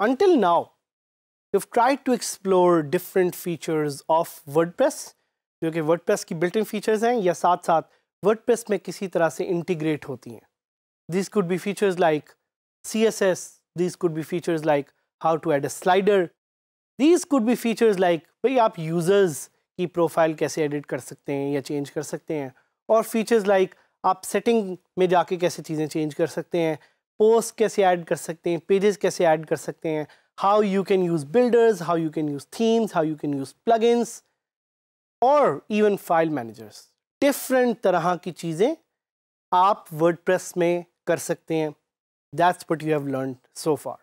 Until now, we've tried to explore different features of WordPress जो कि word की built in features हैं या साथ साथ वर्ड में किसी तरह से इंटीग्रेट होती हैं this could be features like C S S this could be features like how to add a slider these could be features like भाई आप यूज़र्स की प्रोफाइल कैसे एडिट कर सकते हैं या चेंज कर सकते हैं और फीचर्स लाइक आप सेटिंग में जाके कैसे चीज़ें चेंज कर सकते हैं पोस्ट कैसे ऐड कर सकते हैं पेजेस कैसे ऐड कर सकते हैं how you can use builders how you can use themes how you can use plugins और इवन फाइल मैनेजर्स डिफरेंट तरह की चीज़ें आप वर्ड में कर सकते हैं that's what you have learn so far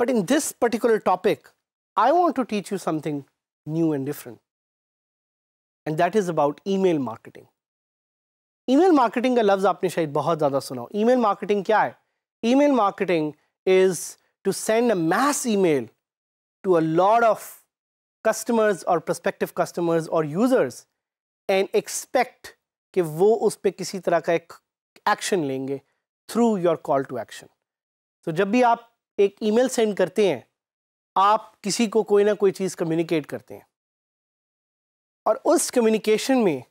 but in this particular topic I want to teach you something different and that is about email marketing email marketing का लफ्ज़ आपने शायद बहुत ज़्यादा सुना हो मेल मार्केटिंग क्या है email marketing is to send a mass email to a lord of customers और प्रस्पेक्टिव कस्टमर्स और यूज़र्स एंड एक्सपेक्ट कि वो उस पर किसी तरह का एक एक्शन लेंगे through your call to action तो जब भी आप एक ईमेल सेंड करते हैं आप किसी को कोई ना कोई चीज़ कम्युनिकेट करते हैं और उस कम्युनिकेशन में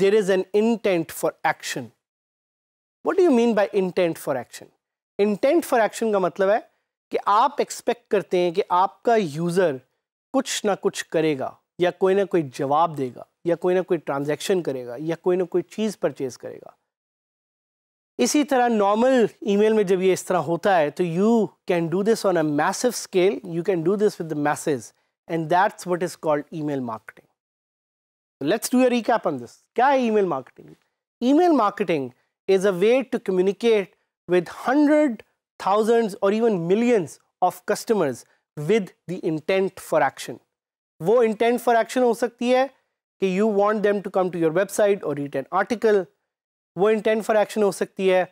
there is an intent for action what do you mean by intent for action intent for action का मतलब है कि आप एक्सपेक्ट करते हैं कि आपका यूज़र कुछ ना कुछ करेगा या कोई ना कोई जवाब देगा या कोई ना कोई ट्रांजैक्शन करेगा या कोई ना कोई चीज़ परचेज करेगा इसी तरह नॉर्मल ईमेल में जब ये इस तरह होता है तो you can do this on a massive scale you can do this with the message and that's what is called email marketing let's do a recap on this क्या है email marketing email marketing is a way to communicate with hundred thousand और even millions of customers with the intent for action वो intent for action हो सकती है कि you want them to come to your website और read an article वो intent for action हो सकती है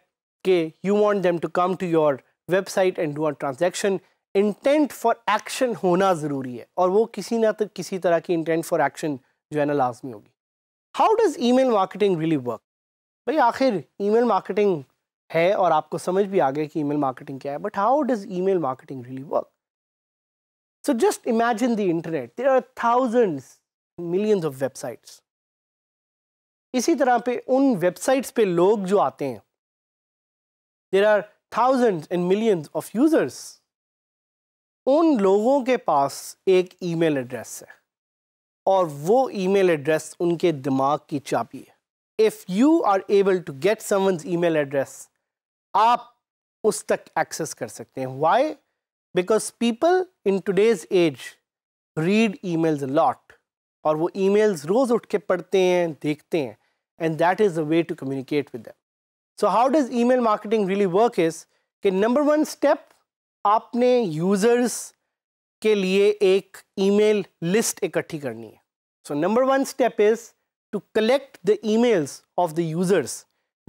कि you want them to come to your website and do a transaction intent for action होना ज़रूरी है और वो किसी ना तो किसी तरह की इंटेंट फॉर एक्शन जो है ना लाजमी होगी how does email marketing really work भाई आखिर ई मेल मार्केटिंग है और आपको समझ भी आ गया कि ई मेल मार्केटिंग क्या है but how does email marketing really work So just imagine the internet. There are thousands, millions of websites. इसी तरह पे उन वेबसाइट्स पे लोग जो आते हैं there are thousand and millions of users उन लोगों के पास एक ईमेल एड्रेस है और वो ईमेल एड्रेस उनके दिमाग की चाबी है if you are able to get someone's email address आप उस तक एक्सेस कर सकते हैं why because people in today's age read emails lot और वो ई मेल्स रोज़ उठ के पढ़ते हैं देखते हैं and that is the way to communicate with them so how does email marketing really work is कि नंबर वन स्टेप आपने यूज़र्स के लिए एक ई मेल लिस्ट इकट्ठी करनी है so number one step is to collect the emails of the users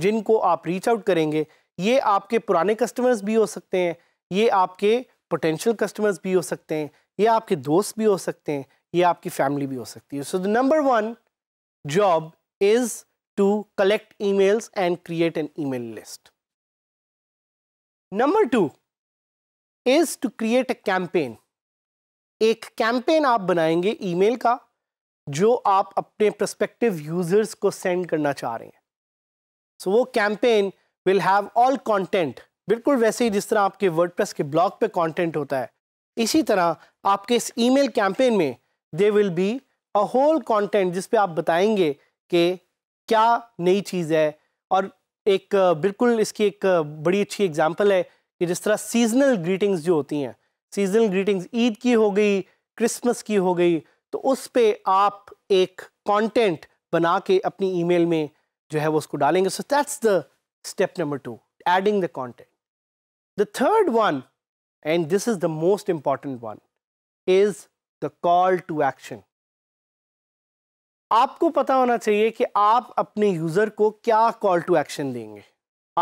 जिनको आप रीच आउट करेंगे ये आपके पुराने कस्टमर्स भी हो सकते हैं ये आपके पोटेंशियल कस्टमर्स भी हो सकते हैं ये आपके दोस्त भी हो सकते हैं ये आपकी फैमिली भी हो सकती है so the number one job is to collect emails and create an email list number two is to create a campaign एक कैंपेन आप बनाएंगे ईमेल का जो आप अपने प्रस्पेक्टिव यूजर्स को सेंड करना चाह रहे हैं सो so, वो campaign will have all content बिल्कुल वैसे ही जिस तरह आपके वर्ड के ब्लॉग पे कंटेंट होता है इसी तरह आपके इस ईमेल कैंपेन में they will be a whole content जिस पर आप बताएंगे कि क्या नई चीज़ है और एक बिल्कुल इसकी एक बड़ी अच्छी एग्जांपल है कि जिस तरह सीजनल ग्रीटिंग्स जो होती हैं सीजनल ग्रीटिंग्स ईद की हो गई क्रिसमस की हो गई तो उस पर आप एक कंटेंट बना के अपनी ईमेल में जो है वो उसको डालेंगे so that's the step number two adding the content The third one, and this is the most important one, is the call to action. आपको पता होना चाहिए कि आप अपने यूज़र को क्या कॉल टू एक्शन देंगे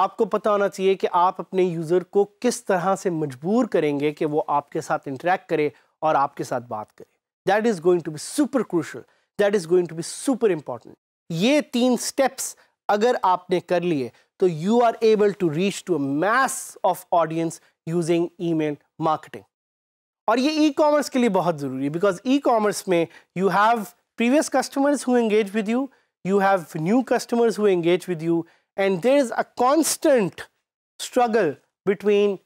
आपको पता होना चाहिए कि आप अपने यूज़र को किस तरह से मजबूर करेंगे कि वो आपके साथ इंटरेक्ट करे और आपके साथ बात करे that is going to be super crucial that is going to be super important ये तीन स्टेप्स अगर आपने कर लिए So you are able to reach to a mass of audience using email marketing. और ये ई कॉमर्स के लिए बहुत ज़रूरी है बिकॉज ई कॉमर्स में you have previous customers who engage with you you have new customers who engage with you and there is a constant struggle between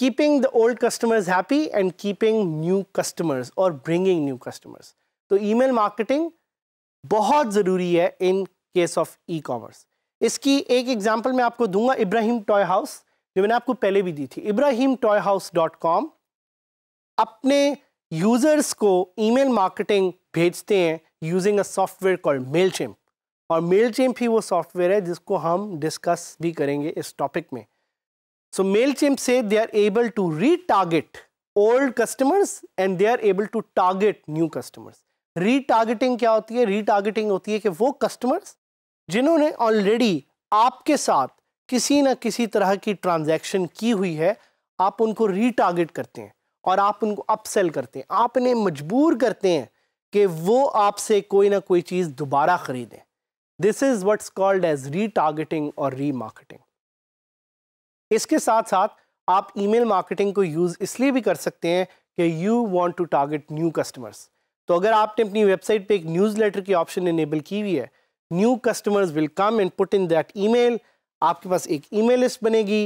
keeping the old customers happy and keeping new customers or bringing new customers. So email marketing बहुत ज़रूरी है in case of e-commerce. इसकी एक example मैं आपको दूंगा Ibrahim Toy house जो मैंने आपको पहले भी दी थी Ibrahim Toy House dot com अपने यूज़र्स को ईमेल मार्केटिंग भेजते हैं using a software called Mailchimp और मेल चिम्प ही वो सॉफ्टवेयर है जिसको हम डिस्कस भी करेंगे इस टॉपिक में सो मेल चिम्प से they are able to retarget old customers and they are able to target new customers retargeting क्या होती है रीटारगेटिंग होती है कि वो कस्टमर्स जिन्होंने ऑलरेडी आपके साथ किसी न किसी तरह की ट्रांजैक्शन की हुई है आप उनको रीटारगेट करते हैं और आप उनको अपसेल करते हैं आप इन्हें मजबूर करते हैं कि वो आपसे कोई ना कोई चीज़ दोबारा ख़रीदें this is what's called as retargeting और री मार्केटिंग इसके साथ साथ आप ईमेल मार्केटिंग को यूज़ इसलिए भी कर सकते हैं कि you want to target new customers तो अगर आपने अपनी वेबसाइट पे एक न्यूज़लेटर की ऑप्शन इनेबल की हुई है new customers will come and put in that email आपके पास एक ईमेल लिस्ट बनेगी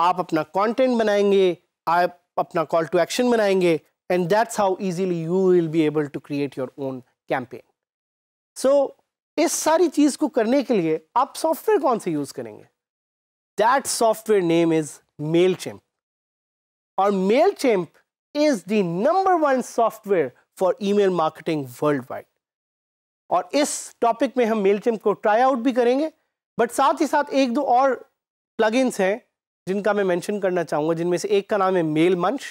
आप अपना कंटेंट बनाएंगे आप अपना कॉल टू एक्शन बनाएंगे and that's how easily you will be able to create your own campaign so इस सारी चीज को करने के लिए आप सॉफ्टवेयर कौन से यूज करेंगे that software name is MailChimp और MailChimp is the number one software for email marketing worldwide और इस टॉपिक में हम मेल को ट्राई आउट भी करेंगे बट साथ ही साथ एक दो और प्लगइन्स हैं जिनका मैं मेंशन करना चाहूँगा जिनमें से एक का नाम है mail MailChimp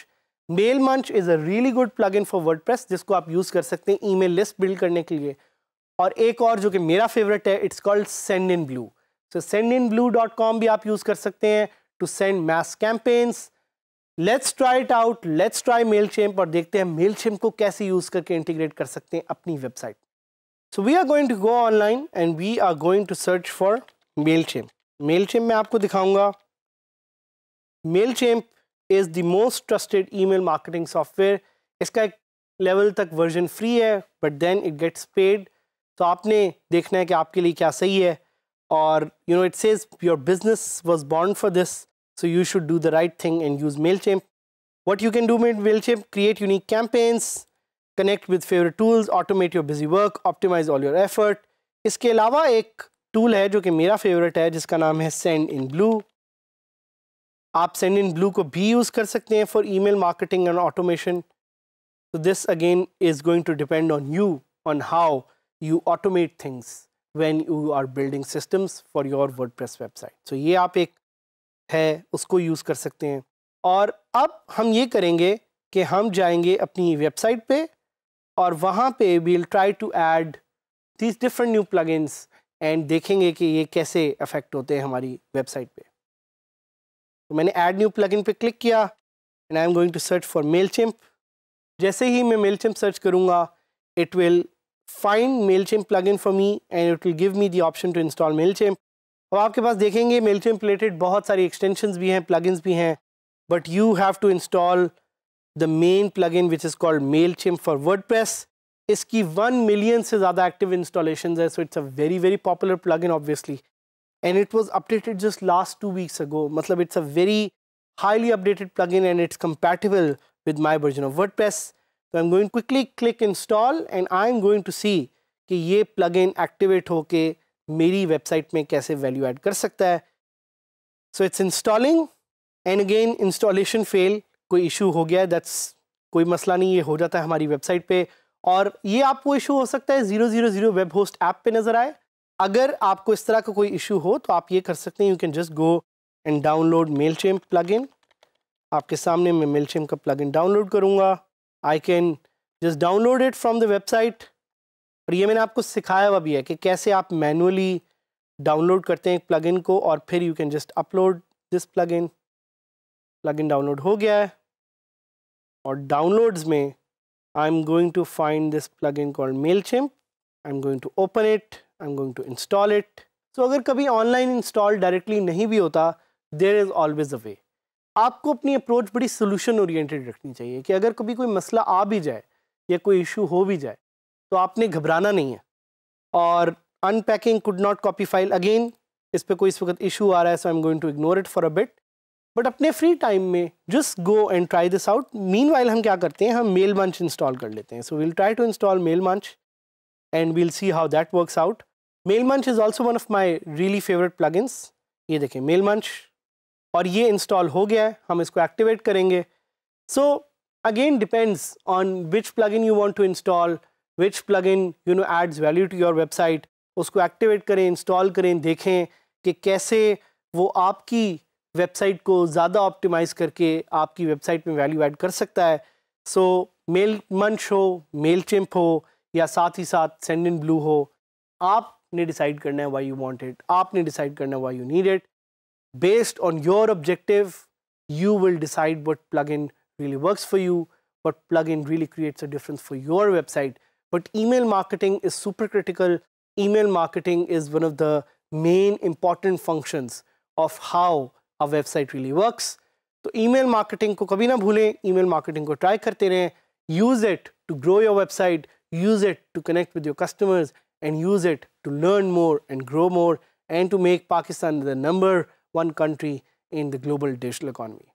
MailChimp is a really good plugin for word जिसको आप यूज़ कर सकते हैं ईमेल लिस्ट बिल्ड करने के लिए और एक और जो कि मेरा फेवरेट है it's called Sendinblue so Sendinblue dot com भी आप यूज़ कर सकते हैं to send mass campaigns let's try it out let's try mail और देखते हैं मेल को कैसे यूज़ करके इंटीग्रेट कर सकते हैं अपनी website So we are going to go online and we are going to search for MailChimp. MailChimp mein aapko dikhaunga. MailChimp is the most trusted email marketing software. Iska ek level tak version free but then it gets paid. So aapne dekhna hai ki aapke liye kya sahi hai. Or you know, it says your business was born for this. So you should do the right thing and use MailChimp. What you can do with MailChimp, create unique campaigns, connect with favourite tools automate your busy work optimise all your effort इसके अलावा एक tool है जो कि मेरा favourite है जिसका नाम है सेंड इन ब्लू आप सेंड इन ब्लू को भी यूज़ कर सकते हैं for email marketing and automation तो this again is going to depend on you on how you automate things when you are building systems for your WordPress website so ये आप एक है उसको यूज़ कर सकते हैं और अब हम ये करेंगे कि हम जाएंगे अपनी वेबसाइट पर और वहाँ पे we will try to add these different new plugins and देखेंगे कि ये कैसे अफेक्ट होते हैं हमारी वेबसाइट पे तो मैंने ऐड न्यू प्लगइन पे क्लिक किया and I am going to search for mail जैसे ही मैं मेल सर्च करूँगा it will find MailChimp for me and it will give me the option to install mail अब आपके पास देखेंगे mail related बहुत सारी एक्सटेंशन भी हैं प्लगइन्स भी हैं but you have to install the main plugin which is called MailChimp for WordPress इसकी वन मिलियन से ज्यादा एक्टिव इंस्टॉलेशन है so it's a very very popular plugin obviously and it was updated just last two weeks ago मतलब it's a very highly updated plugin and it's compatible with my version of WordPress तो I am going quickly click install and I am going to see कि ये plug in activate होके मेरी website में कैसे value add कर सकता है so it's installing and again installation fail कोई इशू हो गया है दैट्स कोई मसला नहीं ये हो जाता है हमारी वेबसाइट पे और ये आपको इशू हो सकता है zero zero zero web host app पे नज़र आए अगर आपको इस तरह का कोई इशू हो तो आप ये कर सकते हैं you can just go and download MailChimp plugin आपके सामने मैं मेल चेम का प्लग डाउनलोड करूँगा I can just download it from the website और ये मैंने आपको सिखाया हुआ भी है कि कैसे आप मैनुअली डाउनलोड करते हैं प्लगइन को और फिर you can just upload this plugin plugin download हो गया है और डाउनलोड्स में I am going to find this plugin called MailChimp I am going to open it I am going to install it so अगर कभी online install directly नहीं भी होता देर इज़ ऑलवेज अ वे आपको अपनी approach बड़ी solution oriented रखनी चाहिए कि अगर कभी कोई मसला आ भी जाए या कोई इशू हो भी जाए तो आपने घबराना नहीं है और unpacking could not copy file again इस पर कोई इस वक्त इशू आ रहा है so I am going to ignore it for a bit but अपने फ्री टाइम में just go and try this out meanwhile हम क्या करते हैं हम मेल मंच इंस्टॉल कर लेते हैं so we'll try to install MailChimp and we'll see how that work out MailChimp is also one of my really favourite plugins ये देखें मेल मंच और ये इंस्टॉल हो गया है हम इसको एक्टिवेट करेंगे so again on which plugin you want to install which plugin you know adds value to your website उसको एक्टिवेट करें इंस्टॉल करें देखें कि कैसे वो आपकी वेबसाइट को ज़्यादा ऑप्टिमाइज़ करके आपकी वेबसाइट में वैल्यू ऐड कर सकता है सो मेल मंच हो मेल चिम्प हो या साथ ही साथ सेंड इन ब्लू हो आपने डिसाइड करना है वाई यू वॉन्टेड आपने डिसाइड करना है why you need it based on your objective you will decide but plugin really work for you but plugin really creates a difference for your website but email marketing is super critical email marketing is one of the main important functions of how our website really works. So email marketing ko kabhi na bhule, email marketing ko try karte rahe. Use it to grow your website, use it to connect with your customers and use it to learn more and grow more and to make Pakistan the number one country in the global digital economy.